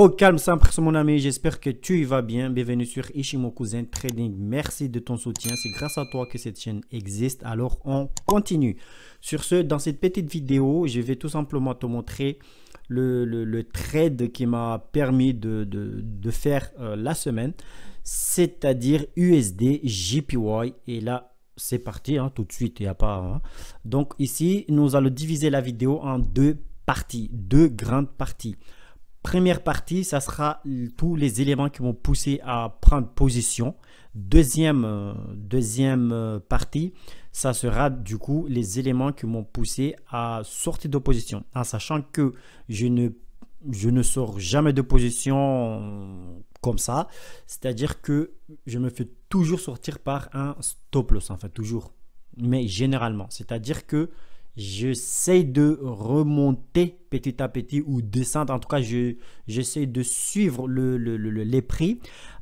Oh calme, ça mon ami, j'espère que tu y vas bien. Bienvenue sur Ishimo Cousin Trading. Merci de ton soutien. C'est grâce à toi que cette chaîne existe. Alors, on continue. Sur ce, dans cette petite vidéo, je vais tout simplement te montrer le, trade qui m'a permis de, faire euh, la semaine, c'est-à-dire USD JPY. Et là, c'est parti, hein, tout de suite, il n'y a pas... Hein. Donc ici, nous allons diviser la vidéo en deux parties, deux grandes parties. Première partie, ça sera tous les éléments qui m'ont poussé à prendre position. Deuxième, euh, deuxième euh, partie, ça sera du coup les éléments qui m'ont poussé à sortir de position. En sachant que je ne, je ne sors jamais de position euh, comme ça. C'est-à-dire que je me fais toujours sortir par un stop loss, enfin toujours, mais généralement. C'est-à-dire que j'essaie de remonter petit à petit ou descendre. En tout cas, j'essaie de suivre le, le, les prix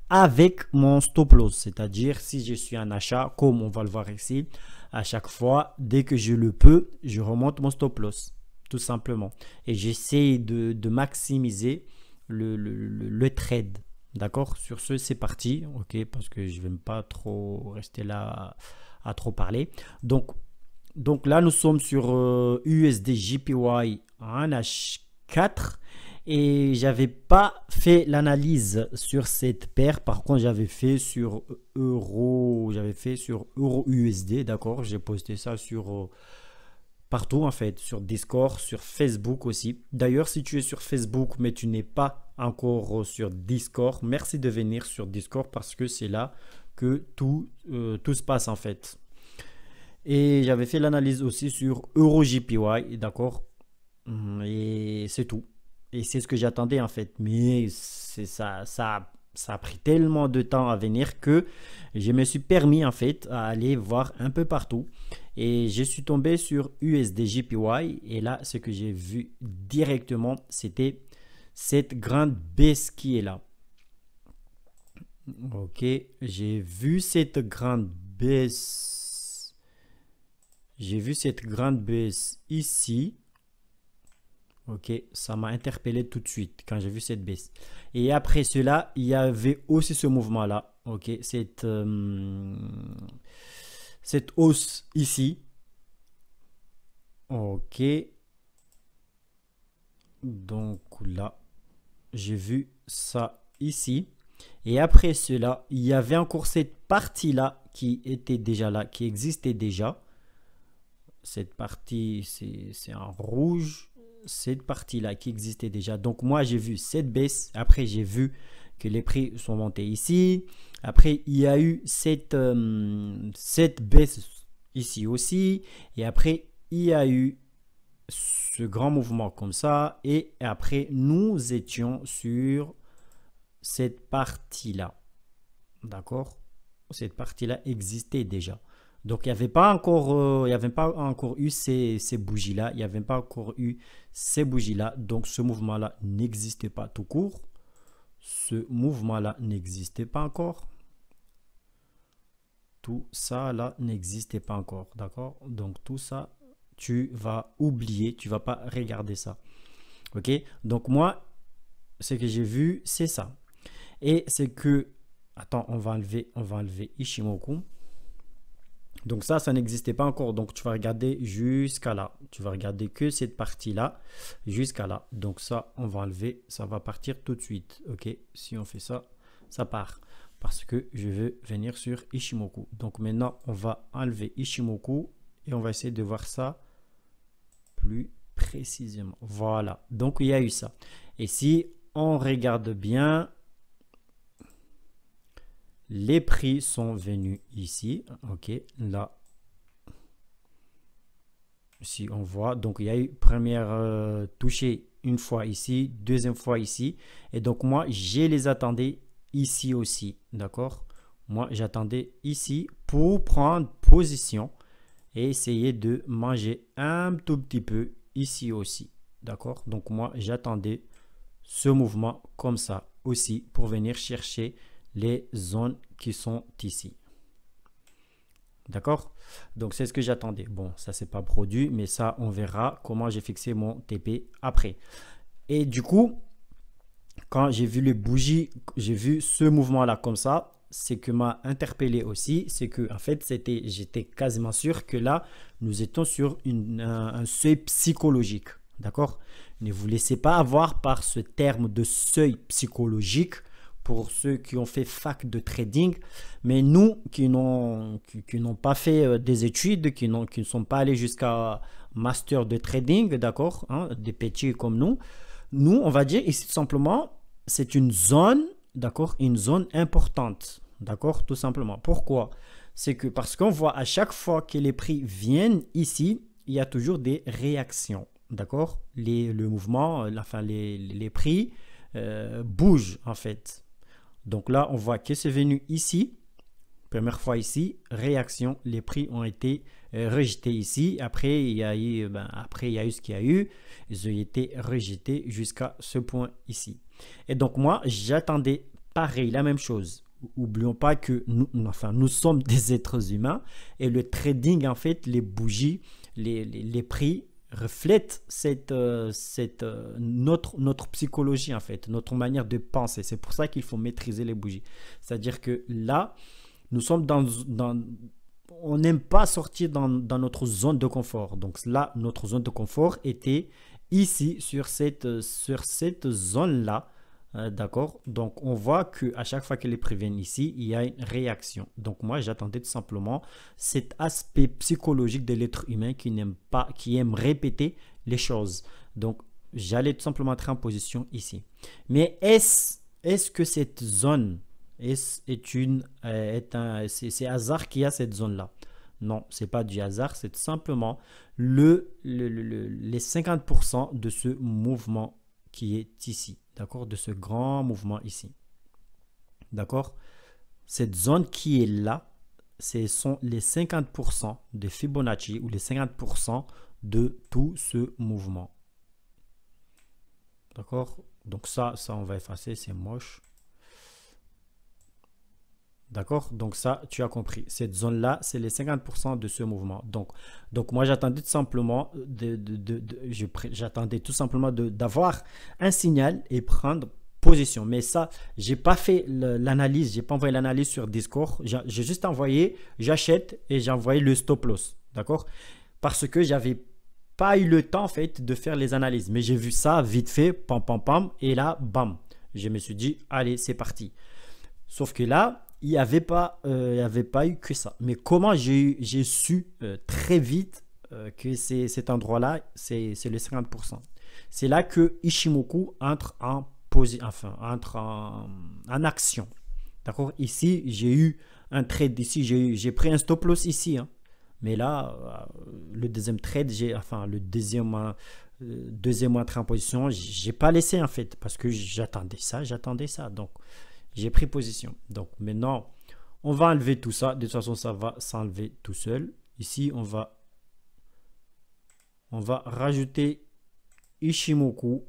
avec mon stop loss. C'est-à-dire, si je suis un achat, comme on va le voir ici, à chaque fois, dès que je le peux, je remonte mon stop loss, tout simplement. Et j'essaie de, maximiser le, le trade. D'accord Sur ce, c'est parti. Ok, parce que je ne vais pas trop rester là à, à trop parler. Donc, donc là, nous sommes sur USD euh, GPY en H4 et j'avais pas fait l'analyse sur cette paire. Par contre, j'avais fait sur euh, euro, j'avais fait sur euro USD, d'accord. J'ai posté ça sur euh, partout en fait, sur Discord, sur Facebook aussi. D'ailleurs, si tu es sur Facebook mais tu n'es pas encore sur Discord, merci de venir sur Discord parce que c'est là que tout se passe en fait. Et j'avais fait l'analyse aussi sur jpy d'accord mm, Et c'est tout. Et c'est ce que j'attendais en fait. Mais ça, ça, ça a pris tellement de temps à venir que je me suis permis en fait à aller voir un peu partout. Et je suis tombé sur USDJPY. Et là, ce que j'ai vu directement, c'était cette grande baisse qui est là. Ok, j'ai vu cette grande baisse j'ai vu cette grande baisse ici. Ok, ça m'a interpellé tout de suite quand j'ai vu cette baisse. Et après cela, il y avait aussi ce mouvement-là. Ok, euh, cette, hausse ici. Ok. Donc là, j'ai vu ça ici. Et après cela, il y avait encore cette partie-là qui était déjà là, qui existait déjà cette partie, c'est un rouge, cette partie-là qui existait déjà. Donc moi, j'ai vu cette baisse. Après, j'ai vu que les prix sont montés ici. Après, il y a eu cette, euh, cette baisse ici aussi. Et après, il y a eu ce grand mouvement comme ça. Et après, nous étions sur cette partie-là. D'accord Cette partie-là existait déjà. Donc, il n'y avait, pas encore, euh, il y avait pas encore eu ces, bougies-là. Il n'y avait pas encore eu ces bougies-là. Donc, ce mouvement-là n'existait pas tout court. Ce mouvement-là n'existait pas encore. Tout ça, là, n'existait pas encore. D'accord Donc, tout ça, tu vas oublier. Tu vas pas regarder ça. OK Donc, moi, ce que j'ai vu, c'est ça. Et c'est que... Attends, on va enlever, on va enlever Ishimoku. Donc ça, ça n'existait pas encore. Donc tu vas regarder jusqu'à là. Tu vas regarder que cette partie-là jusqu'à là. Donc ça, on va enlever. Ça va partir tout de suite. OK Si on fait ça, ça part. Parce que je veux venir sur Ishimoku. Donc maintenant, on va enlever Ishimoku. Et on va essayer de voir ça plus précisément. Voilà. Donc il y a eu ça. Et si on regarde bien, les prix sont venus ici. OK, là. Si on voit, donc il y a eu première euh, une fois ici, deuxième fois ici. Et donc moi, j'ai les attendais ici aussi. D'accord Moi, j'attendais ici pour prendre position et essayer de manger un tout petit peu ici aussi. D'accord Donc moi, j'attendais ce mouvement comme ça aussi pour venir chercher les zones qui sont ici. D'accord Donc, c'est ce que j'attendais. Bon, ça, c'est pas produit, mais ça, on verra comment j'ai fixé mon TP après. Et du coup, quand j'ai vu les bougies, j'ai vu ce mouvement-là comme ça, c'est que m'a interpellé aussi, c'est que en fait, c'était, j'étais quasiment sûr que là, nous étions sur une, un seuil psychologique. D'accord Ne vous laissez pas avoir par ce terme de seuil psychologique pour ceux qui ont fait fac de trading, mais nous qui n'ont qui, n'ont pas fait euh, des études, qui n'ont qui ne sont pas allés jusqu'à master de trading, d'accord, hein, des petits comme nous, nous on va dire ici tout simplement c'est une zone, d'accord, une zone importante, d'accord, tout simplement. Pourquoi C'est que parce qu'on voit à chaque fois que les prix viennent ici, il y a toujours des réactions, d'accord, le mouvement, enfin euh, les, les prix euh, bougent en fait, donc là, on voit que c'est venu ici. Première fois ici, réaction, les prix ont été euh, rejetés ici. Après, il y a eu, ben, après, il y a eu ce qu'il y a eu. Ils ont été rejetés jusqu'à ce point ici. Et donc moi, j'attendais pareil, la même chose. Oublions pas que nous, enfin, nous sommes des êtres humains et le trading, en fait, les bougies, les prix reflète euh, euh, notre, psychologie, en fait, notre manière de penser. C'est pour ça qu'il faut maîtriser les bougies. C'est-à-dire que là, nous sommes dans... on n'aime pas sortir dans, notre zone de confort. Donc là, notre zone de confort était ici, sur cette zone-là euh, d'accord Donc, on voit qu'à chaque fois qu'elle est préviennent ici, il y a une réaction. Donc, moi, j'attendais tout simplement cet aspect psychologique de l'être humain qui n'aime pas, qui aime répéter les choses. Donc, j'allais tout simplement être en position ici. Mais est-ce que cette zone est, euh, est un c'est hasard qu'il y a cette zone là Non, ce n'est pas du hasard, c'est simplement le, les 50% de ce mouvement qui est ici d'accord, de ce grand mouvement ici. D'accord Cette zone qui est là, ce sont les 50% de Fibonacci ou les 50% de tout ce mouvement. D'accord Donc ça, ça on va effacer, c'est moche. D'accord Donc ça, tu as compris. Cette zone-là, c'est les 50% de ce mouvement. Donc, donc moi, j'attendais tout simplement, de, j'attendais tout simplement d'avoir un signal et prendre position. Mais ça, j'ai pas fait l'analyse, j'ai pas envoyé l'analyse sur Discord. J'ai juste envoyé, j'achète et j'ai envoyé le stop loss. D'accord Parce que j'avais pas eu le temps en fait de faire les analyses. Mais j'ai vu ça vite fait, pam pam pam, et là, bam. Je me suis dit, allez, c'est parti. Sauf que là, il n'y avait, pas, euh, avait pas eu que ça. Mais comment j'ai su euh, très vite euh, que que cet endroit-là, c'est le 50%. C'est là que Ishimoku entre en, enfin, entre en, action. D'accord Ici, j'ai eu un trade ici, j'ai pris un stop loss ici. Hein. Mais là, le deuxième trade, j'ai enfin le deuxième deuxième entrée en position, j'ai pas laissé en fait parce que j'attendais ça, j'attendais ça. Donc j'ai pris position. Donc maintenant, on va enlever tout ça. De toute façon, ça va s'enlever tout seul. Ici, on va, on va rajouter Ishimoku.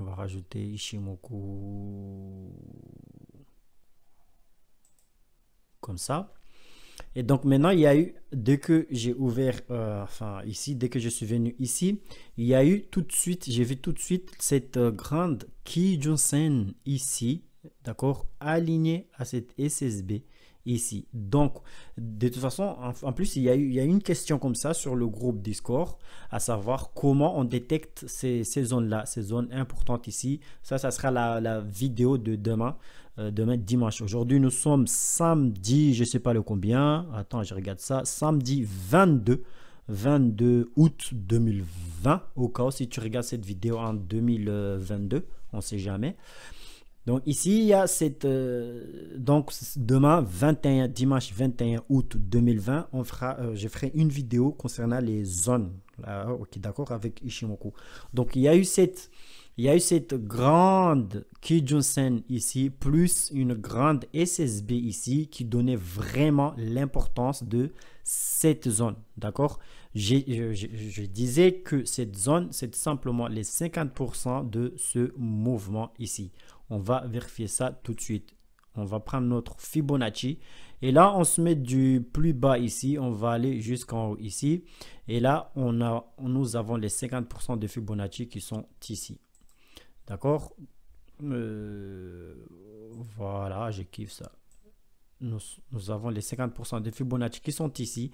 On va rajouter Ishimoku comme ça. Et donc maintenant, il y a eu, dès que j'ai ouvert, euh, enfin ici, dès que je suis venu ici, il y a eu tout de suite, j'ai vu tout de suite cette euh, grande Kijunsen ici d'accord, aligné à cette SSB ici. Donc, de toute façon, en plus, il y a, une question comme ça sur le groupe Discord, à savoir comment on détecte ces, zones-là, ces zones importantes ici. Ça, ça sera la, vidéo de demain, euh, demain dimanche. Aujourd'hui, nous sommes samedi, je sais pas le combien, attends, je regarde ça, samedi 22. 22 août 2020, au cas où si tu regardes cette vidéo en 2022, on sait jamais. Donc ici, il y a cette... Euh, donc demain, 21, dimanche 21 août 2020, on fera, euh, je ferai une vidéo concernant les zones. Ah, ok, d'accord, avec Ishimoku. Donc il y a eu cette... Il y a eu cette grande ici, plus une grande SSB ici, qui donnait vraiment l'importance de cette zone. D'accord je, je, disais que cette zone, c'est simplement les 50% de ce mouvement ici. On va vérifier ça tout de suite. On va prendre notre Fibonacci. Et là, on se met du plus bas ici. On va aller jusqu'en haut ici. Et là, on a, nous avons les 50% de Fibonacci qui sont ici. D'accord euh, Voilà, je kiffe ça. Nous, nous avons les 50% de Fibonacci qui sont ici.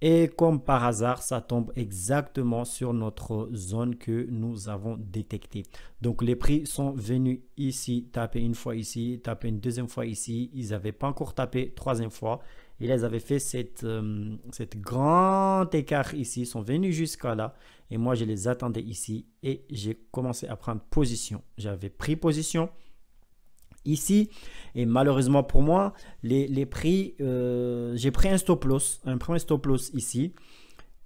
Et comme par hasard, ça tombe exactement sur notre zone que nous avons détectée. Donc les prix sont venus ici, taper une fois ici, taper une deuxième fois ici. Ils n'avaient pas encore tapé troisième fois. Ils avaient fait euh, cette, grand écart ici, Ils sont venus jusqu'à là. Et moi, je les attendais ici et j'ai commencé à prendre position. J'avais pris position ici. Et malheureusement pour moi, les, les prix, euh, j'ai pris un stop loss, un premier stop loss ici.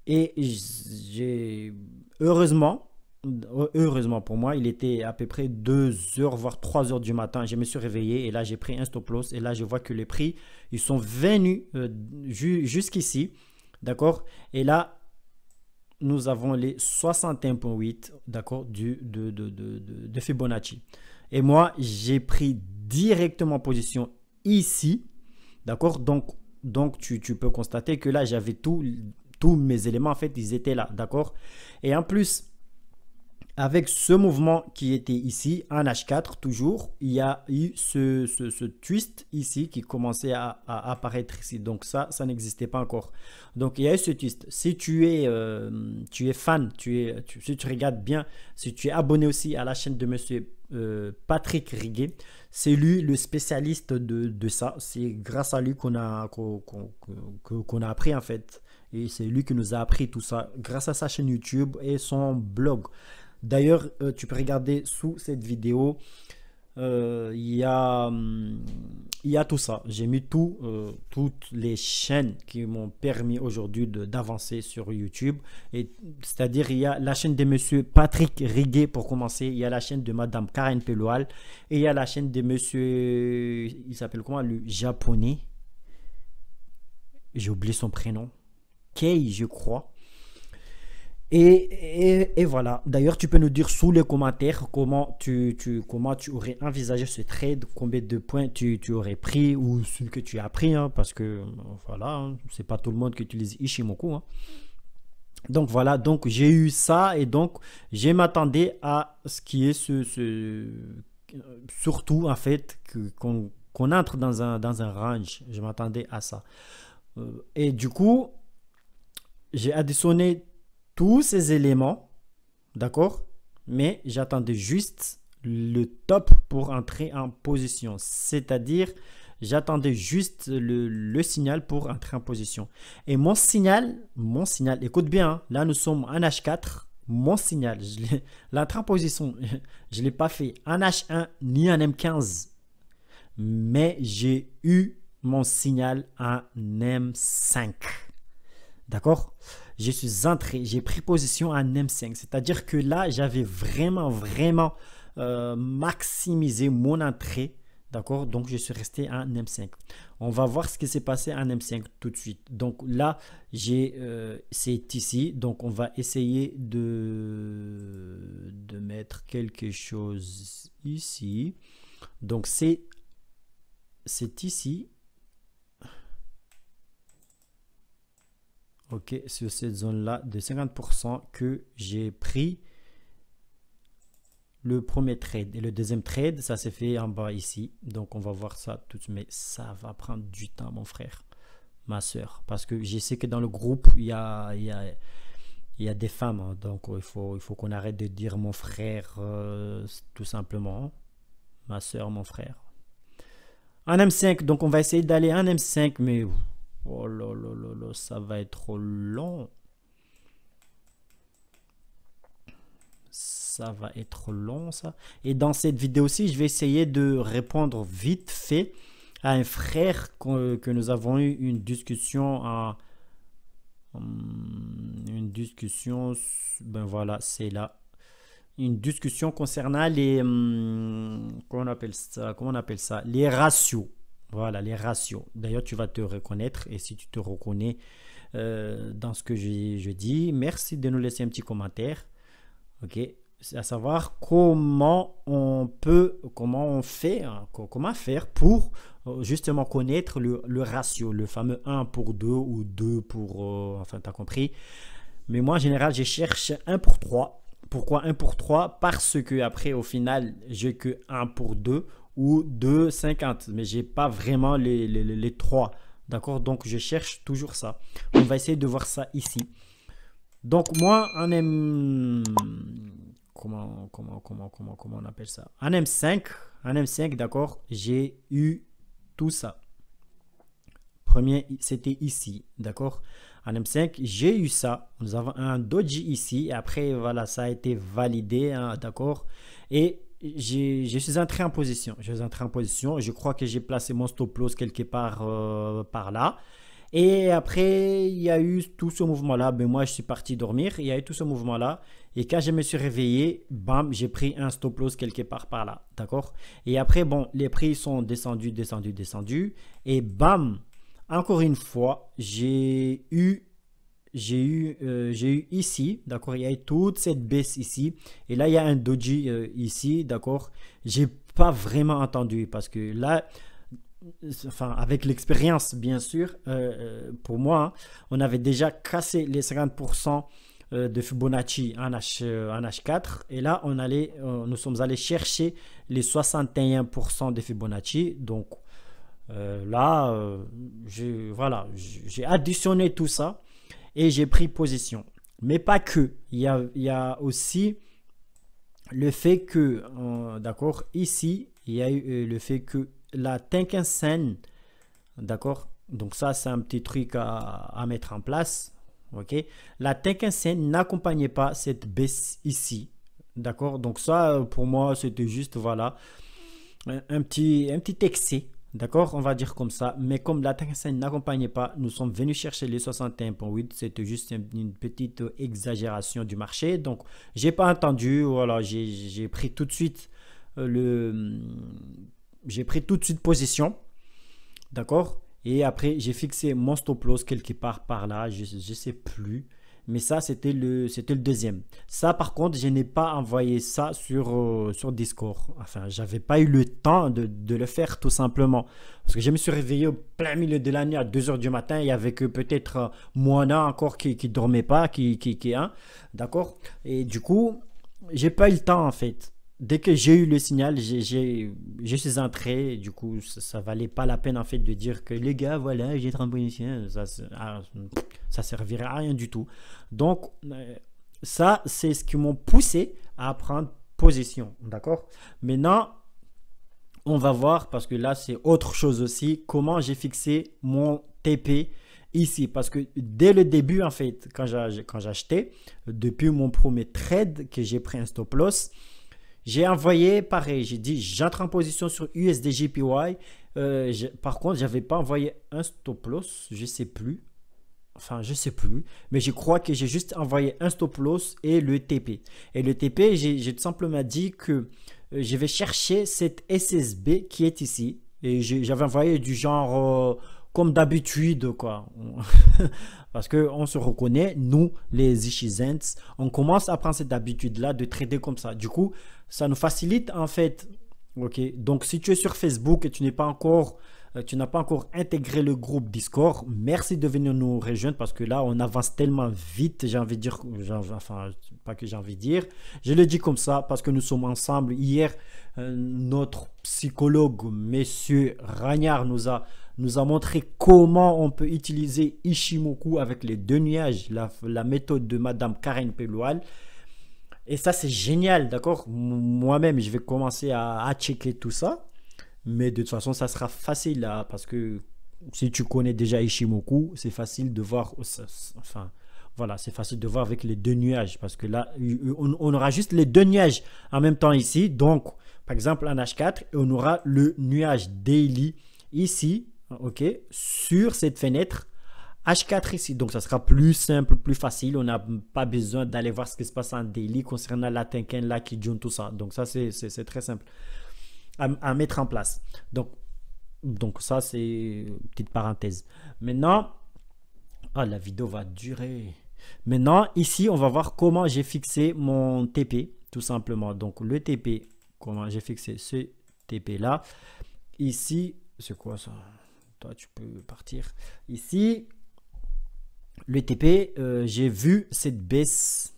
Et j'ai, heureusement, heureusement pour moi, il était à peu près 2 h voire 3 h du matin. Je me suis réveillé et là, j'ai pris un stop loss. Et là, je vois que les prix, ils sont venus euh, jusqu'ici. D'accord Et là, nous avons les 61.8, d'accord, de, de, de, de Fibonacci. Et moi, j'ai pris directement position ici. D'accord Donc, donc tu, tu, peux constater que là, j'avais tous mes éléments, en fait, ils étaient là. D'accord Et en plus, avec ce mouvement qui était ici, en H4 toujours, il y a eu ce, ce, twist ici qui commençait à, apparaître ici. Donc ça, ça n'existait pas encore. Donc il y a eu ce twist. Si tu es, euh, tu es fan, tu es, tu, si tu regardes bien, si tu es abonné aussi à la chaîne de monsieur euh, Patrick Riguet, c'est lui le spécialiste de, de ça. C'est grâce à lui qu'on a, qu'on a appris en fait. Et c'est lui qui nous a appris tout ça grâce à sa chaîne YouTube et son blog. D'ailleurs, euh, tu peux regarder sous cette vidéo, euh, hum, il y, a tout ça. J'ai mis euh, toutes les chaînes qui m'ont permis aujourd'hui d'avancer sur YouTube. C'est-à-dire, il y a la chaîne de monsieur Patrick Riguet pour commencer, il y a la chaîne de madame Karen Peloual, et il y a la chaîne de monsieur, il s'appelle comment, le japonais. J'ai oublié son prénom. Kei, je crois et, voilà. D'ailleurs, tu peux nous dire sous les commentaires comment tu, comment tu aurais envisagé ce trade, combien de points tu, aurais pris ou ce que tu as pris, hein, parce que voilà, hein, c'est pas tout le monde qui utilise Ishimoku. Hein. Donc voilà, donc j'ai eu ça et donc je m'attendais à ce qui est ce, surtout en fait qu'on entre dans un, dans un range. Je m'attendais à ça. Euh, et du coup, j'ai additionné tous ces éléments, d'accord Mais j'attendais juste le top pour entrer en position. C'est-à-dire, j'attendais juste le, signal pour entrer en position. Et mon signal, mon signal, écoute bien, hein, là nous sommes en H4. Mon signal, l'entrée en position, je ne l'ai pas fait en H1 ni en M15. Mais j'ai eu mon signal en M5. D'accord Je suis entré, j'ai pris position en M5. C'est-à-dire que là, j'avais vraiment, vraiment euh, maximisé mon entrée. D'accord Donc, je suis resté en M5. On va voir ce qui s'est passé en M5 tout de suite. Donc là, j'ai euh, c'est ici. Donc, on va essayer de, de mettre quelque chose ici. Donc, c'est ici ok, sur cette zone-là de 50% que j'ai pris le premier trade. Et le deuxième trade, ça s'est fait en bas ici. Donc, on va voir ça tout Mais ça va prendre du temps, mon frère, ma soeur. Parce que je sais que dans le groupe, il y a, y des femmes. Hein. Donc, il faut, il faut qu'on arrête de dire mon frère, euh, tout simplement. Hein. Ma soeur, mon frère. Un M5, donc on va essayer d'aller un M5, mais Oh là là là ça va être long. Ça va être long ça. Et dans cette vidéo-ci, je vais essayer de répondre vite fait à un frère que, nous avons eu une discussion à hum, une discussion ben voilà c'est là une discussion concernant les hum, comment on appelle ça comment on appelle ça les ratios voilà, les ratios. D'ailleurs, tu vas te reconnaître et si tu te reconnais euh, dans ce que je, dis, merci de nous laisser un petit commentaire. Ok à savoir comment on peut, comment on fait, hein, comment faire pour euh, justement connaître le, ratio, le fameux 1 pour 2 ou 2 pour... Euh, enfin, tu as compris. Mais moi, en général, je cherche 1 pour 3. Pourquoi 1 pour 3 Parce que après, au final, j'ai que 1 pour 2 ou 2,50, 50, mais j'ai pas vraiment les, les, trois. D'accord Donc, je cherche toujours ça. On va essayer de voir ça ici. Donc, moi, un M... Comment, comment, comment, comment, comment on appelle ça Un M5, un M5, d'accord J'ai eu tout ça. Premier, c'était ici, d'accord Un M5, j'ai eu ça. Nous avons un Doji ici. Et après, voilà, ça a été validé, hein, d'accord Et je suis entré en position. Je suis entré en position. Je crois que j'ai placé mon stop loss quelque part euh, par là. Et après, il y a eu tout ce mouvement-là. Mais ben, moi, je suis parti dormir. Il y a eu tout ce mouvement-là. Et quand je me suis réveillé, bam, j'ai pris un stop loss quelque part par là. D'accord Et après, bon, les prix sont descendus, descendus, descendus. Et bam, encore une fois, j'ai eu euh, j'ai eu, ici, d'accord Il y a eu toute cette baisse ici. Et là, il y a un doji euh, ici, d'accord J'ai pas vraiment entendu parce que là, euh, enfin, avec l'expérience, bien sûr, pour moi, on avait déjà cassé les 50% de Fibonacci en, H, en H4 et là on allait nous sommes allés chercher les 61% de Fibonacci donc là voilà j'ai additionné tout ça et j'ai pris position. Mais pas que. Il y a, aussi le fait que, euh, d'accord, ici, il y a eu euh, le fait que la tenken d'accord, donc ça, c'est un petit truc à, mettre en place, ok, la tenken n'accompagnait pas cette baisse ici, d'accord, donc ça, euh, pour moi, c'était juste, voilà, un, petit, un petit excès, D'accord On va dire comme ça. Mais comme la Tencent n'accompagnait pas, nous sommes venus chercher les 61.8. C'était juste une petite exagération du marché. Donc, j'ai pas entendu. Voilà, j'ai pris tout de suite euh, le... J'ai pris tout de suite position. D'accord Et après, j'ai fixé mon stop loss quelque part par là. Je ne sais plus mais ça c'était le c'était le deuxième ça par contre je n'ai pas envoyé ça sur euh, sur Discord enfin j'avais pas eu le temps de, le faire tout simplement parce que je me suis réveillé au plein milieu de la nuit à 2 heures du matin il y avait que peut-être euh, moi encore qui qui dormait pas qui qui, qui hein, d'accord et du coup j'ai pas eu le temps en fait dès que j'ai eu le signal, j'ai, je suis entré. Du coup, ça, ne valait pas la peine en fait de dire que les gars, voilà, j'ai 30 bon Ça, ah, ça, servirait à rien du tout. Donc, euh, ça, c'est ce qui m'ont poussé à prendre position. D'accord Maintenant, on va voir parce que là, c'est autre chose aussi. Comment j'ai fixé mon TP ici parce que dès le début en fait quand j'achetais depuis mon premier trade que j'ai pris un stop loss j'ai envoyé, pareil, j'ai dit j'entre en position sur USDJPY. Euh, par contre, j'avais pas envoyé un stop loss, je sais plus. Enfin, je sais plus, mais je crois que j'ai juste envoyé un stop loss et le TP. Et le TP, j'ai tout simplement dit que euh, je vais chercher cette SSB qui est ici. Et j'avais envoyé du genre euh, comme d'habitude, quoi. Parce qu'on se reconnaît, nous, les Ishizens, on commence à prendre cette habitude-là de trader comme ça. Du coup, ça nous facilite en fait. Ok, donc si tu es sur Facebook et tu n'es pas encore euh, tu n'as pas encore intégré le groupe Discord, merci de venir nous rejoindre parce que là, on avance tellement vite, j'ai envie de dire, enfin, pas que j'ai envie de dire, je le dis comme ça parce que nous sommes ensemble. Hier, euh, notre psychologue, monsieur Ragnard, nous a nous a montré comment on peut utiliser Ishimoku avec les deux nuages, la, méthode de Madame Karen Peloual. Et ça, c'est génial, d'accord Moi-même, je vais commencer à, checker tout ça. Mais de toute façon, ça sera facile là, parce que si tu connais déjà Ishimoku, c'est facile de voir. Enfin, voilà, c'est facile de voir avec les deux nuages, parce que là, on, on aura juste les deux nuages en même temps ici. Donc, par exemple, en H4, on aura le nuage daily ici ah, ok, sur cette fenêtre H4 ici. Donc, ça sera plus simple, plus facile. On n'a pas besoin d'aller voir ce qui se passe en daily concernant la Tenken, la Kijun, tout ça. Donc, ça, c'est très simple à, mettre en place. Donc, donc ça, c'est petite parenthèse. Maintenant, ah, la vidéo va durer. Maintenant, ici, on va voir comment j'ai fixé mon TP, tout simplement. Donc, le TP, comment j'ai fixé ce TP-là. Ici, c'est quoi ça toi, tu peux partir ici. Le TP, euh, j'ai vu cette baisse.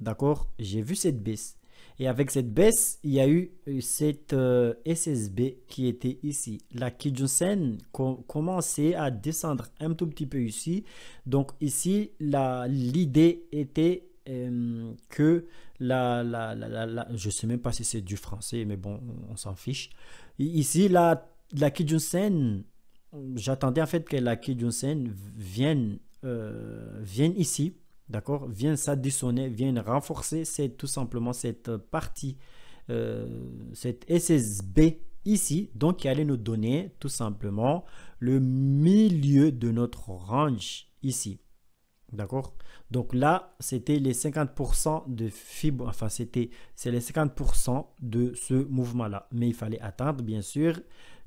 D'accord J'ai vu cette baisse. Et avec cette baisse, il y a eu euh, cette euh, SSB qui était ici. La Kijunsen Sen commençait à descendre un tout petit peu ici. Donc ici, l'idée était que la, la, la, je sais même pas si c'est du français, mais bon, on, s'en fiche. Ici, la, la Kijunsen j'attendais en fait que la Kijunsen vienne, euh, vienne ici, d'accord Vienne s'additionner, vienne renforcer c'est tout simplement cette partie, euh, cette SSB ici, donc qui allait nous donner tout simplement le milieu de notre range ici. D'accord Donc là, c'était les 50% de fibres, enfin c'était c'est les 50% de ce mouvement-là. Mais il fallait attendre, bien sûr,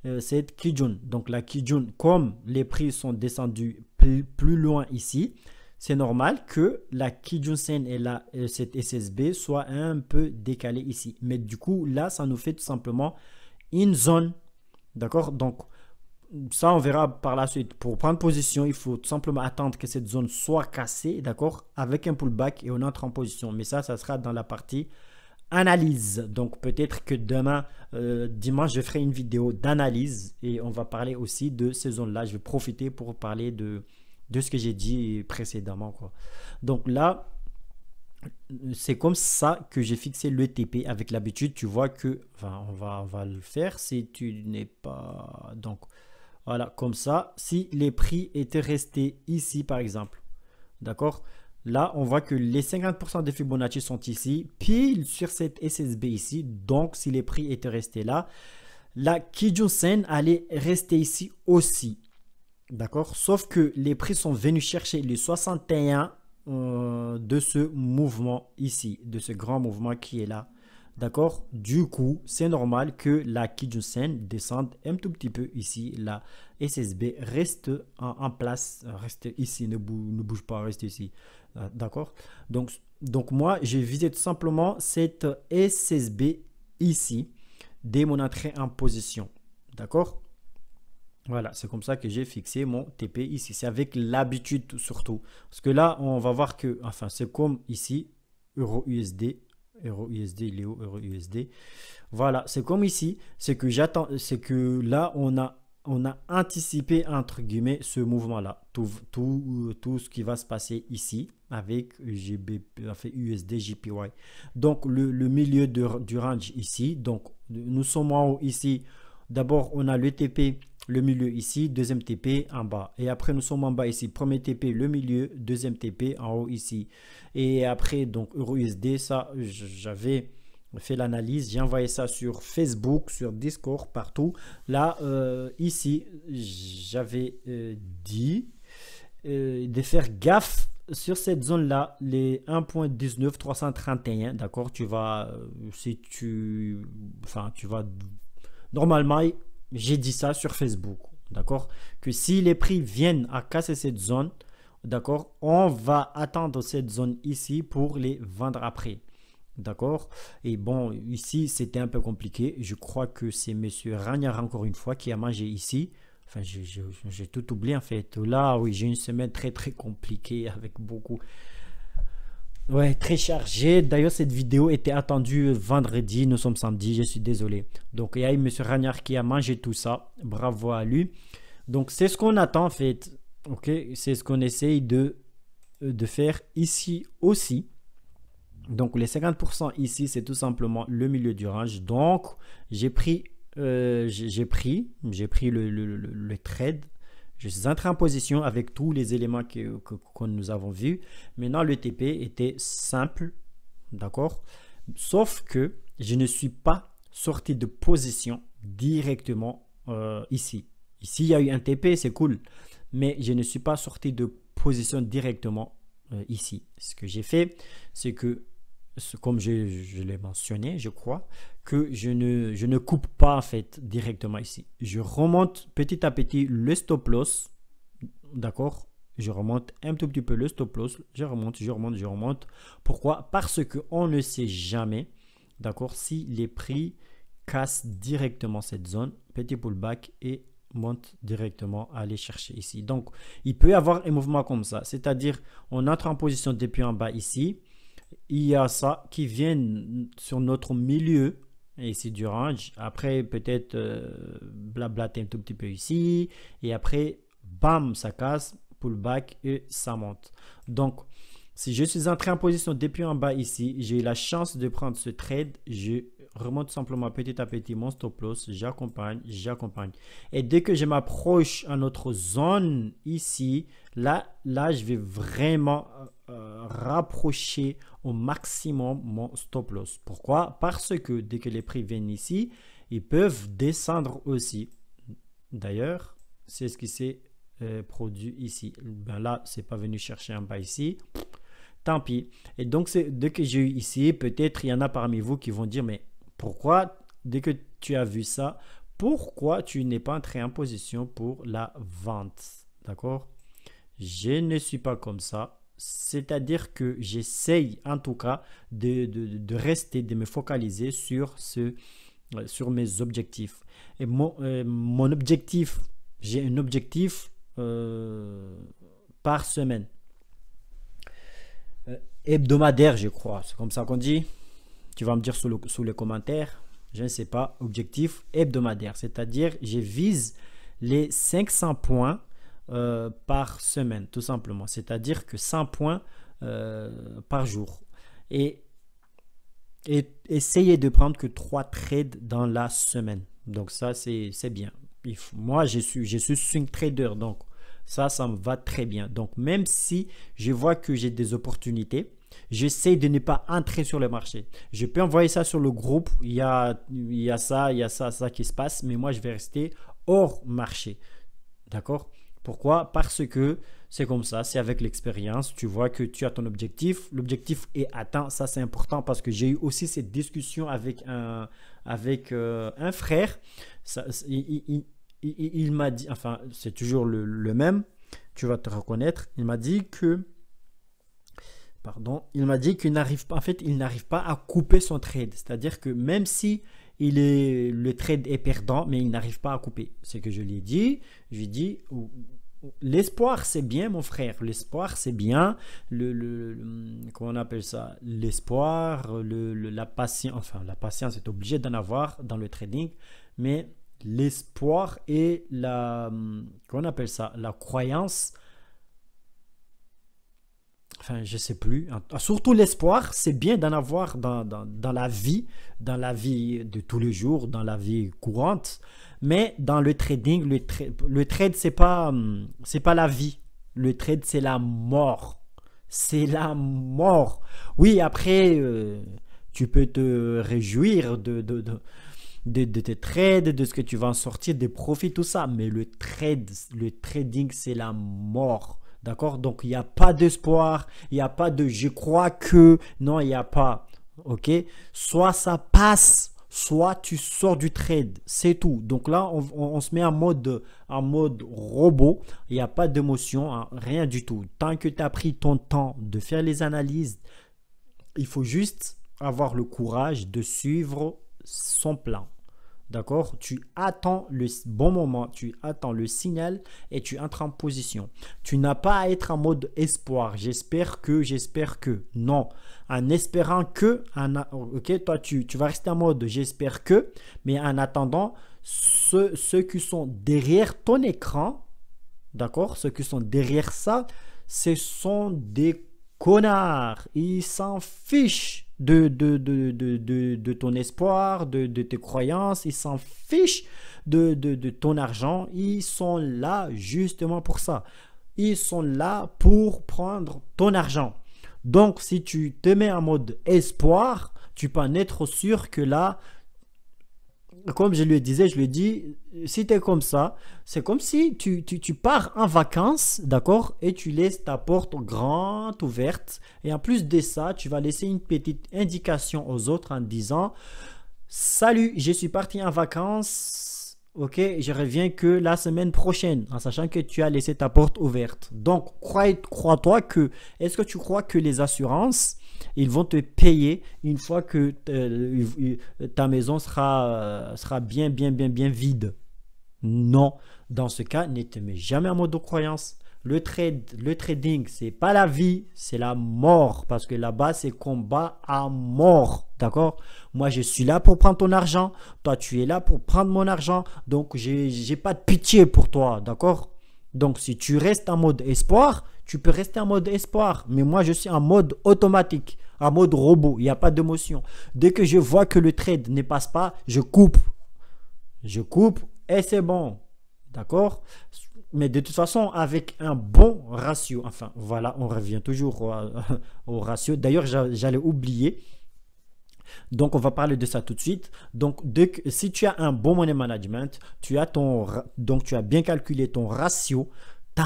euh, cette Kijun. Donc la Kijun, comme les prix sont descendus plus, loin ici, c'est normal que la Kijun Sen et la, euh, cette SSB soient un peu décalées ici. Mais du coup, là, ça nous fait tout simplement une zone. D'accord Donc, ça, on verra par la suite. Pour prendre position, il faut tout simplement attendre que cette zone soit cassée, d'accord Avec un pullback et on entre en position. Mais ça, ça sera dans la partie analyse. Donc peut-être que demain, euh, dimanche, je ferai une vidéo d'analyse et on va parler aussi de ces zones-là. Je vais profiter pour parler de, de ce que j'ai dit précédemment. Quoi. Donc là, c'est comme ça que j'ai fixé le TP avec l'habitude. Tu vois que, enfin, on va, on va le faire si tu n'es pas... Donc voilà, comme ça, si les prix étaient restés ici par exemple, d'accord Là, on voit que les 50% de Fibonacci sont ici, pile sur cette SSB ici. Donc, si les prix étaient restés là, la Kijun-sen allait rester ici aussi. D'accord Sauf que les prix sont venus chercher les 61 euh, de ce mouvement ici, de ce grand mouvement qui est là. D'accord Du coup, c'est normal que la Kijun-sen descende un tout petit peu ici. La SSB reste en, place, reste ici, ne, bouge, pas, reste ici. Euh, d'accord donc, donc moi, j'ai visé tout simplement cette SSB ici dès mon entrée en position. D'accord voilà, c'est comme ça que j'ai fixé mon TP ici. C'est avec l'habitude surtout. Parce que là, on va voir que, enfin, c'est comme ici, Euro USD Euro usd Léo Euro USD. Voilà, c'est comme ici, c'est que j'attends, c'est que là, on a, on a anticipé, entre guillemets, ce mouvement-là. Tout, tout, tout ce qui va se passer ici avec GBP, USD, JPY. Donc, le, milieu de, du range ici. Donc, nous sommes en haut ici. D'abord, on a le l'ETP le milieu ici, deuxième TP en bas. Et après, nous sommes en bas ici. Premier TP, le milieu, deuxième TP en haut ici. Et après, donc, EURUSD, ça, j'avais fait l'analyse. J'ai envoyé ça sur Facebook, sur Discord, partout. Là, euh, ici, j'avais euh, dit euh, de faire gaffe sur cette zone-là, les 1.19331 d'accord Tu vas, si tu, enfin, tu vas, normalement, j'ai dit ça sur Facebook, d'accord Que si les prix viennent à casser cette zone, d'accord, on va attendre cette zone ici pour les vendre après. D'accord Et bon, ici, c'était un peu compliqué. Je crois que c'est M. Ragnar, encore une fois, qui a mangé ici. Enfin, j'ai tout oublié, en fait. Là, oui, j'ai une semaine très, très compliquée avec beaucoup Ouais, très chargé. D'ailleurs, cette vidéo était attendue vendredi. Nous sommes samedi, je suis désolé. Donc, il y a eu M. Ragnard qui a mangé tout ça. Bravo à lui. Donc, c'est ce qu'on attend en fait. Ok, c'est ce qu'on essaye de, euh, de faire ici aussi. Donc, les 50% ici, c'est tout simplement le milieu du range. Donc, j'ai pris, euh, j'ai pris, j'ai pris le, le, le trade je suis entré en position avec tous les éléments que, nous avons vus. Maintenant, le TP était simple, d'accord Sauf que je ne suis pas sorti de position directement euh, ici. Ici, il y a eu un TP, c'est cool. Mais je ne suis pas sorti de position directement euh, ici. Ce que j'ai fait, c'est que comme je, l'ai mentionné, je crois, que je ne, ne coupe pas en fait directement ici. Je remonte petit à petit le stop loss, d'accord Je remonte un tout petit peu le stop loss, je remonte, je remonte, je remonte. Pourquoi Parce qu'on ne sait jamais, d'accord, si les prix cassent directement cette zone, petit pullback et monte directement à aller chercher ici. Donc, il peut y avoir un mouvement comme ça, c'est-à-dire on entre en position depuis en bas ici, il y a ça qui vient sur notre milieu et c'est du range. Hein. Après, peut-être euh, un tout petit peu ici. Et après, bam, ça casse, pull back et ça monte. Donc, si je suis entré en position depuis en bas ici, j'ai eu la chance de prendre ce trade. Je remonte simplement petit à petit mon stop loss. J'accompagne, j'accompagne. Et dès que je m'approche à notre zone ici, là, là, je vais vraiment euh, euh, rapprocher au maximum mon stop loss. Pourquoi Parce que dès que les prix viennent ici, ils peuvent descendre aussi. D'ailleurs, c'est ce qui s'est euh, produit ici. Ben là, c'est pas venu chercher un bas ici. Tant pis. Et donc, dès que j'ai eu ici, peut-être il y en a parmi vous qui vont dire, mais pourquoi, dès que tu as vu ça, pourquoi tu n'es pas entré en position pour la vente D'accord Je ne suis pas comme ça. C'est-à-dire que j'essaye en tout cas de, rester, de me focaliser sur, ce, euh, sur mes objectifs. Et mon, euh, objectif, j'ai un objectif euh, par semaine. hebdomadaire, je crois. C'est comme ça qu'on dit. Tu vas me dire sous, sous les commentaires. Je ne sais pas. Objectif hebdomadaire. C'est-à-dire, je vise les 500 points euh, par semaine, tout simplement. C'est-à-dire que 100 points euh, par jour. Et, et, essayez de prendre que 3 trades dans la semaine. Donc ça, c'est bien. moi, je suis, je suis swing trader, donc ça, ça me va très bien. Donc même si je vois que j'ai des opportunités, J'essaie de ne pas entrer sur le marché. Je peux envoyer ça sur le groupe. Il y a, il y a ça, il y a ça, ça qui se passe. Mais moi, je vais rester hors marché. D'accord pourquoi Parce que c'est comme ça, c'est avec l'expérience, tu vois que tu as ton objectif, l'objectif est atteint, ça c'est important parce que j'ai eu aussi cette discussion avec un, avec, euh, un frère, il, m'a dit, enfin c'est toujours le, même, tu vas te reconnaître, il m'a dit que, pardon, il m'a dit qu'il n'arrive pas, en fait il n'arrive pas à couper son trade, c'est-à-dire que même si le trade est perdant, mais il n'arrive pas à couper. C'est que je lui ai dit, je lui ai dit, l'espoir c'est bien mon frère, l'espoir c'est bien, le, comment on appelle ça, l'espoir, la patience, enfin la patience est obligée d'en avoir dans le trading, mais l'espoir et la, hum, comment on appelle ça, la croyance enfin, je sais plus. Surtout l'espoir, c'est bien d'en avoir dans, la vie, dans la vie de tous les jours, dans la vie courante. Mais dans le trading, le, trade, c'est pas, hum, c'est pas la vie. Le trade, c'est la mort. C'est la mort. Oui, après, euh, tu peux te réjouir de, de, de tes trades, de ce que tu vas en sortir, des profits, tout ça. Mais le trade, le trading, c'est la mort. D'accord Donc, il n'y a pas d'espoir, il n'y a pas de je crois que. Non, il n'y a pas. OK Soit ça passe, soit tu sors du trade. C'est tout. Donc là, on, se met en mode, en mode robot. Il n'y a pas d'émotion, hein, rien du tout. Tant que tu as pris ton temps de faire les analyses, il faut juste avoir le courage de suivre son plan. D'accord Tu attends le bon moment, tu attends le signal et tu entres en position. Tu n'as pas à être en mode espoir. J'espère que, j'espère que. Non. En espérant que, ok, toi tu, vas rester en mode j'espère que, mais en attendant, ceux, ceux qui sont derrière ton écran, d'accord Ceux qui sont derrière ça, ce sont des connards. Ils s'en fichent de, ton espoir, de, tes croyances. Ils s'en fichent de, de ton argent. Ils sont là justement pour ça. Ils sont là pour prendre ton argent. Donc, si tu te mets en mode espoir, tu peux en être sûr que là, comme je lui disais, je lui dis, si tu es comme ça, c'est comme si tu, tu, pars en vacances, d'accord, et tu laisses ta porte grande ouverte. Et en plus de ça, tu vas laisser une petite indication aux autres en disant, salut, je suis parti en vacances. Ok, je reviens que la semaine prochaine, en sachant que tu as laissé ta porte ouverte. Donc, crois-toi que, est-ce que tu crois que les assurances ils vont te payer une fois que euh, ta maison euh, sera, bien, bien, bien, bien vide. Non, dans ce cas, ne te mets jamais en mode croyance. Le trade, le trading, c'est pas la vie, c'est la mort parce que là-bas c'est combat à mort, d'accord Moi je suis là pour prendre ton argent, toi tu es là pour prendre mon argent, donc n'ai pas de pitié pour toi, d'accord Donc si tu restes en mode espoir, tu peux rester en mode espoir, mais moi je suis en mode automatique, en mode robot. Il n'y a pas d'émotion. Dès que je vois que le trade ne passe pas, je coupe. Je coupe et c'est bon. D'accord mais de toute façon, avec un bon ratio, enfin voilà, on revient toujours au, ratio. D'ailleurs, j'allais oublier, donc, on va parler de ça tout de suite. Donc, si tu as un bon money management, tu as ton, donc tu as bien calculé ton ratio, tu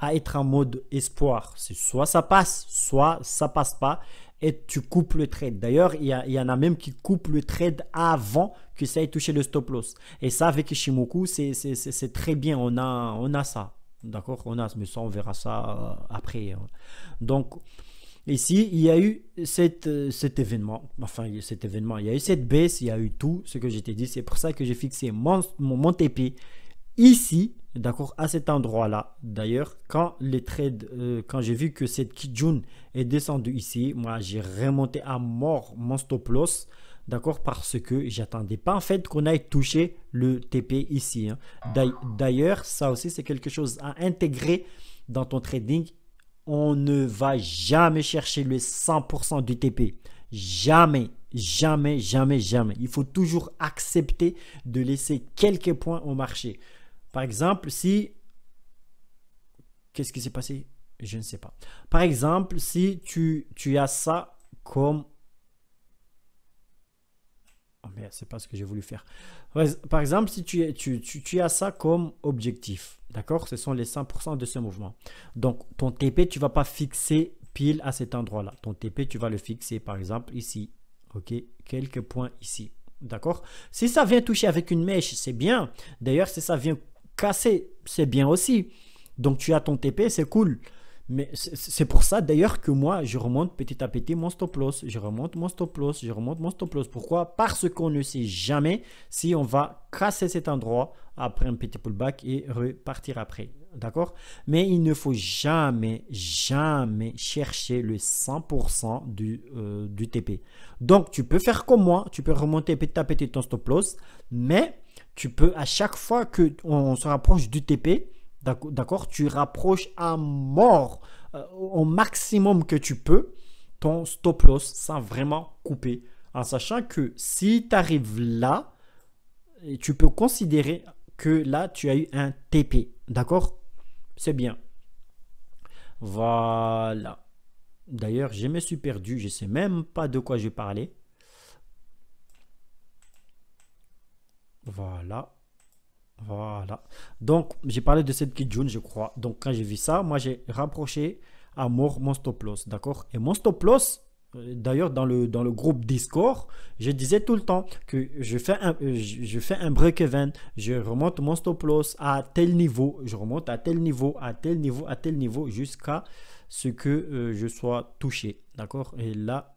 à être en mode espoir. C'est soit ça passe, soit ça passe pas et tu coupes le trade. D'ailleurs, il y, en a même qui coupent le trade avant que ça ait touché le stop loss. Et ça, avec Ishimoku, c'est très bien. On a, on a ça. D'accord On a, mais ça, on verra ça euh, après. Hein. Donc, ici, il y a eu cette, euh, cet événement. Enfin, cet événement. Il y a eu cette baisse, il y a eu tout ce que j'étais dit. C'est pour ça que j'ai fixé mon, mon, mon TP ici D'accord À cet endroit-là, d'ailleurs, quand les trades, euh, quand j'ai vu que cette Kijun est descendue ici, moi j'ai remonté à mort mon stop loss. D'accord Parce que j'attendais pas en fait qu'on aille toucher le TP ici. Hein. D'ailleurs, ça aussi c'est quelque chose à intégrer dans ton trading. On ne va jamais chercher le 100% du TP. Jamais, jamais, jamais, jamais. Il faut toujours accepter de laisser quelques points au marché. Par exemple, si... Qu'est-ce qui s'est passé Je ne sais pas. Par exemple, si tu, as ça comme... Oh merde, c'est pas ce que j'ai voulu faire. Par exemple, si tu, tu, tu, as ça comme objectif, d'accord Ce sont les 100% de ce mouvement. Donc, ton TP, tu vas pas fixer pile à cet endroit-là. Ton TP, tu vas le fixer, par exemple, ici. OK Quelques points ici. D'accord Si ça vient toucher avec une mèche, c'est bien. D'ailleurs, si ça vient casser, c'est bien aussi. Donc tu as ton TP, c'est cool. Mais c'est pour ça d'ailleurs que moi, je remonte petit à petit mon stop loss, je remonte mon stop loss, je remonte mon stop loss. Pourquoi Parce qu'on ne sait jamais si on va casser cet endroit après un petit pullback et repartir après. D'accord Mais il ne faut jamais, jamais chercher le 100% du, euh, du TP. Donc, tu peux faire comme moi, tu peux remonter petit à petit ton stop loss, mais tu peux à chaque fois que on se rapproche du TP, d'accord, tu rapproches à mort euh, au maximum que tu peux ton stop loss sans vraiment couper, en sachant que si tu arrives là, tu peux considérer que là tu as eu un TP, d'accord C'est bien. Voilà. D'ailleurs, je me suis perdu, je sais même pas de quoi je parlais. Voilà. Voilà. Donc, j'ai parlé de cette kit jaune, je crois. Donc, quand j'ai vu ça, moi, j'ai rapproché à mort mon stop loss. D'accord Et mon stop loss, euh, D'ailleurs, dans le, dans le groupe Discord, je disais tout le temps que je fais un, euh, je, un break event, je remonte mon stop-loss à tel niveau, je remonte à tel niveau, à tel niveau, à tel niveau, jusqu'à ce que euh, je sois touché. D'accord Et là,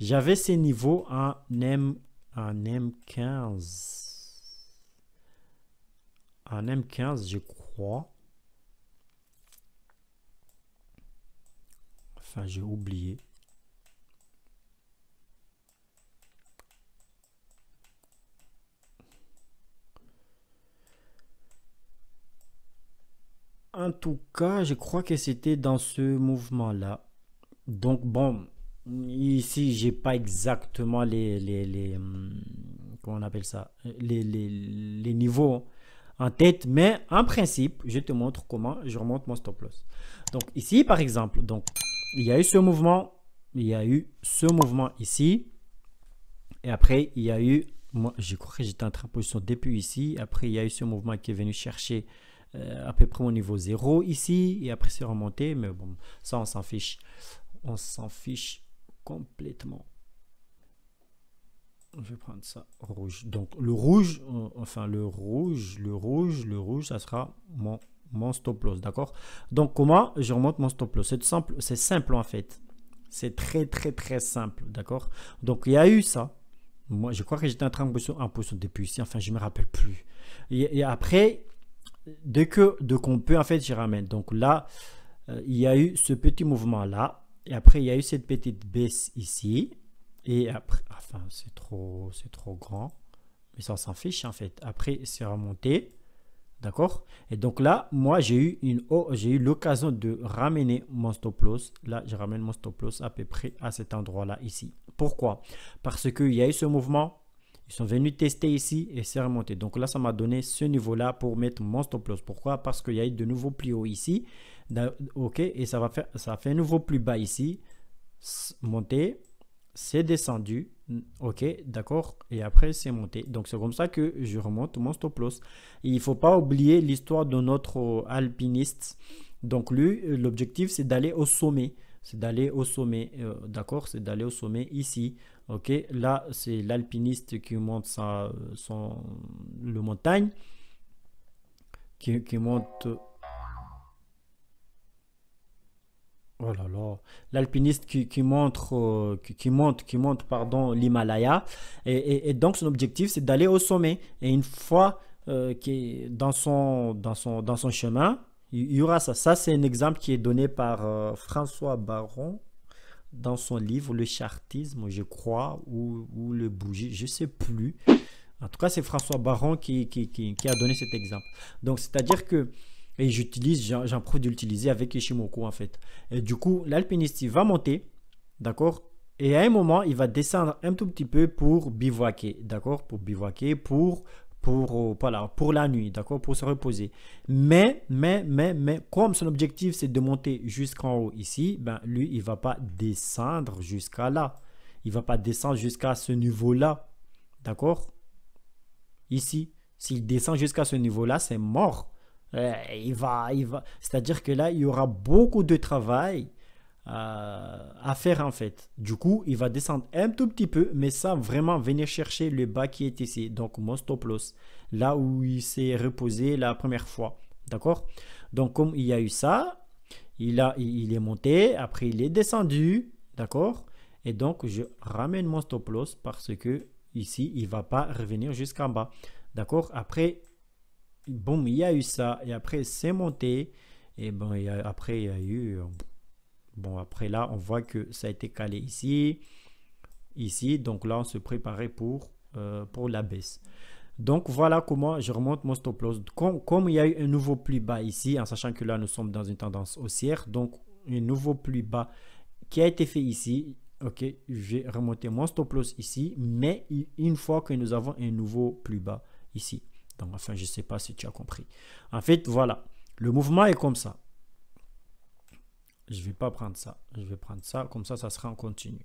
j'avais ces niveaux en M en M15. En M15, je crois. Enfin, j'ai oublié. En tout cas, je crois que c'était dans ce mouvement-là. Donc bon, Ici, j'ai pas exactement les, les, les, hum, comment on appelle ça, les, les, niveaux en tête, mais en principe, je te montre comment je remonte mon stop loss. Donc ici, par exemple, donc il y a eu ce mouvement, il y a eu ce mouvement ici, et après il y a eu, moi je crois que j'étais en train de position depuis ici, après il y a eu ce mouvement qui est venu chercher euh, à peu près au niveau 0 ici, et après c'est remonté, mais bon, ça on s'en fiche, on s'en fiche complètement. Je vais prendre ça rouge. Donc le rouge, euh, enfin le rouge, le rouge, le rouge, ça sera mon, mon stop loss, d'accord Donc comment je remonte mon stop loss C'est simple, c'est simple en fait. C'est très très très simple, d'accord Donc il y a eu ça. Moi, je crois que j'étais en train de bosser un peu depuis ici. Enfin, je me rappelle plus. Et, après, dès que de qu'on peut en fait, je ramène. Donc là, euh, il y a eu ce petit mouvement là et après, il y a eu cette petite baisse ici. Et après, enfin, c'est trop, c'est trop grand. Mais ça s'en fiche en fait. Après, c'est remonté. D'accord Et donc là, moi, j'ai eu une j'ai eu l'occasion de ramener mon stop loss. Là, je ramène mon stop loss à peu près à cet endroit-là ici. Pourquoi Parce qu'il y a eu ce mouvement ils sont venus tester ici et c'est remonté. Donc là, ça m'a donné ce niveau-là pour mettre mon stop loss. Pourquoi Parce qu'il y a eu de nouveaux plus hauts ici. OK, et ça va faire ça fait un nouveau plus bas ici. Monter. c'est descendu. OK, d'accord. Et après, c'est monté. Donc c'est comme ça que je remonte mon stop loss. il ne faut pas oublier l'histoire de notre euh, alpiniste. Donc lui, euh, l'objectif, c'est d'aller au sommet c'est d'aller au sommet, euh, d'accord C'est d'aller au sommet ici, ok Là, c'est l'alpiniste qui monte sa, son, le montagne, qui, monte... Oh là là, l'alpiniste qui, montre, euh, qui, qui, monte, qui monte, pardon, l'Himalaya. Et, donc son objectif, c'est d'aller au sommet. Et une fois euh, dans son, dans son, dans son chemin, il y aura ça. Ça, c'est un exemple qui est donné par euh, François Baron dans son livre Le chartisme, je crois, ou, ou le bougie, je ne sais plus. En tout cas, c'est François Baron qui, qui, qui, a donné cet exemple. Donc, c'est-à-dire que, et j'utilise, j'en profite d'utiliser avec Ishimoku, en fait. Et du coup, l'alpiniste, va monter, d'accord Et à un moment, il va descendre un tout petit peu pour bivouaquer, d'accord Pour bivouaquer, pour pour, euh, pour la nuit, d'accord, pour se reposer. Mais, mais, mais, mais, comme son objectif c'est de monter jusqu'en haut ici, ben lui, il va pas descendre jusqu'à là. Il va pas descendre jusqu'à ce niveau-là, d'accord Ici, s'il descend jusqu'à ce niveau-là, c'est mort. Euh, il va, il va. C'est-à-dire que là, il y aura beaucoup de travail euh, à faire en fait. Du coup, il va descendre un tout petit peu, mais ça vraiment venir chercher le bas qui est ici, donc mon stop loss, là où il s'est reposé la première fois. D'accord Donc comme il y a eu ça, il, a, il est monté, après il est descendu, d'accord Et donc je ramène mon stop loss parce que ici, il va pas revenir jusqu'en bas. D'accord Après, bon, il y a eu ça, et après c'est monté, et bon, après il y a eu... Bon, après là, on voit que ça a été calé ici, ici. Donc là, on se préparait pour, euh, pour la baisse. Donc voilà comment je remonte mon stop loss. Comme, il y a eu un nouveau plus bas ici, en sachant que là, nous sommes dans une tendance haussière. Donc, un nouveau plus bas qui a été fait ici. Ok, vais remonter mon stop loss ici, mais une fois que nous avons un nouveau plus bas ici. Donc, enfin, je ne sais pas si tu as compris. En fait, voilà. Le mouvement est comme ça je vais pas prendre ça. Je vais prendre ça, comme ça, ça sera en continu.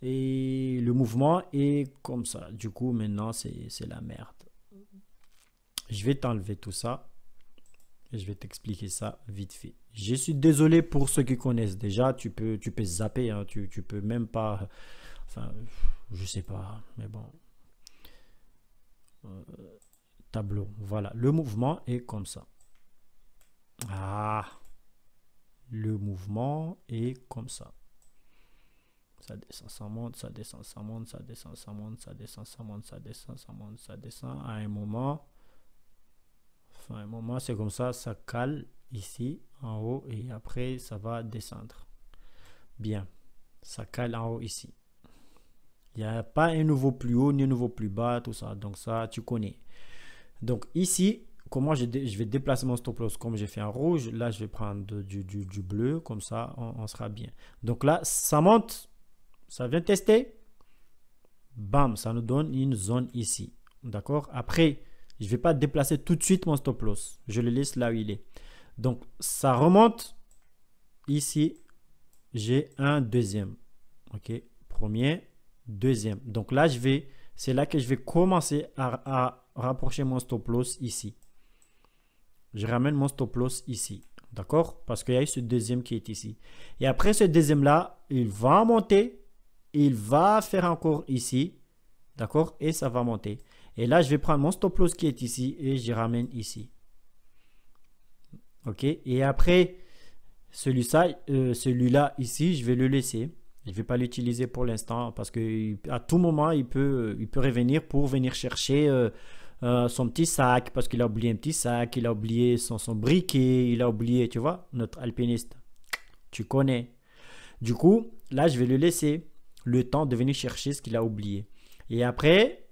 Et le mouvement est comme ça. Du coup, maintenant, c'est la merde. Je vais t'enlever tout ça. Et je vais t'expliquer ça vite fait. Je suis désolé pour ceux qui connaissent déjà. Tu peux, tu peux zapper. Hein. Tu, tu peux même pas... Enfin, je sais pas. Mais bon. Euh, tableau. Voilà. Le mouvement est comme ça. Ah le mouvement est comme ça. Ça descend, ça monte, ça descend, ça monte, ça descend, ça monte, ça descend, ça monte, ça descend, ça monte, ça descend. À un moment, enfin, un moment, c'est comme ça, ça cale ici en haut et après ça va descendre. Bien, ça cale en haut ici. Il n'y a pas un nouveau plus haut ni un nouveau plus bas, tout ça. Donc ça, tu connais. Donc ici, comment je, vais déplacer mon stop loss. Comme j'ai fait un rouge, là, je vais prendre du, bleu. Comme ça, on, sera bien. Donc là, ça monte. Ça vient tester. Bam, ça nous donne une zone ici. D'accord Après, je ne vais pas déplacer tout de suite mon stop loss. Je le laisse là où il est. Donc, ça remonte. Ici, j'ai un deuxième. OK Premier, deuxième. Donc là, je vais, c'est là que je vais commencer à rapprocher mon stop loss ici. Je ramène mon stop loss ici. D'accord Parce qu'il y a eu ce deuxième qui est ici. Et après ce deuxième-là, il va monter. Il va faire encore ici. D'accord Et ça va monter. Et là, je vais prendre mon stop loss qui est ici et je ramène ici. OK Et après, euh, celui-là celui là ici, je vais le laisser. Je ne vais pas l'utiliser pour l'instant parce qu'à tout moment, il peut, il peut revenir pour venir chercher... Euh, euh, son petit sac parce qu'il a oublié un petit sac, il a oublié son, son briquet, il a oublié, tu vois, notre alpiniste. Tu connais. Du coup, là, je vais lui laisser le temps de venir chercher ce qu'il a oublié. Et après,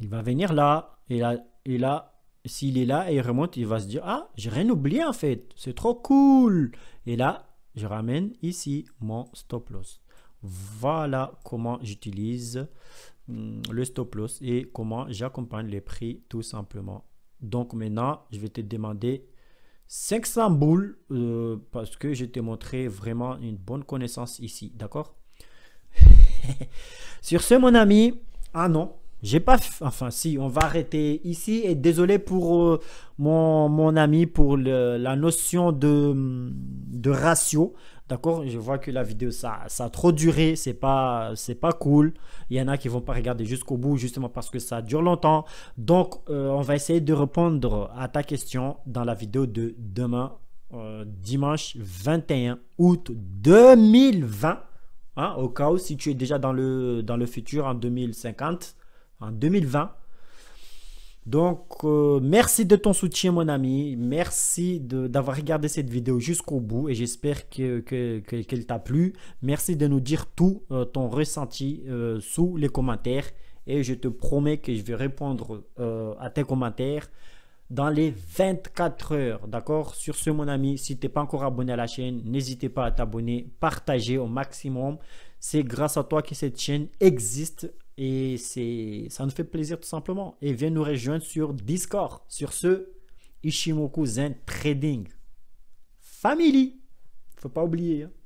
il va venir là, et là, et là s'il est là et il remonte, il va se dire Ah, j'ai rien oublié en fait, c'est trop cool. Et là, je ramène ici mon stop loss. Voilà comment j'utilise Hmm, le stop loss et comment j'accompagne les prix tout simplement. Donc maintenant, je vais te demander 500 boules euh, parce que je t'ai montré vraiment une bonne connaissance ici, d'accord Sur ce, mon ami, ah non, j'ai pas, enfin si, on va arrêter ici et désolé pour euh, mon, mon, ami pour la notion de, de ratio. D'accord Je vois que la vidéo, ça, ça a trop duré, c'est pas, c'est pas cool. Il y en a qui vont pas regarder jusqu'au bout, justement parce que ça dure longtemps. Donc, euh, on va essayer de répondre à ta question dans la vidéo de demain, euh, dimanche 21 août 2020. Hein, au cas où, si tu es déjà dans le, dans le futur en 2050, en 2020, donc, euh, merci de ton soutien, mon ami. Merci d'avoir regardé cette vidéo jusqu'au bout et j'espère qu'elle que, t'a plu. Merci de nous dire tout euh, ton ressenti euh, sous les commentaires et je te promets que je vais répondre à tes commentaires dans les 24 heures. D'accord Sur ce, mon ami, si tu n'es pas encore abonné à la chaîne, n'hésitez pas à t'abonner, partager au maximum. C'est grâce à toi que cette chaîne existe. Et c'est, ça nous fait plaisir tout simplement. Et viens nous rejoindre sur Discord, sur ce Ishimoku Zen Trading Family. Faut pas oublier. Hein.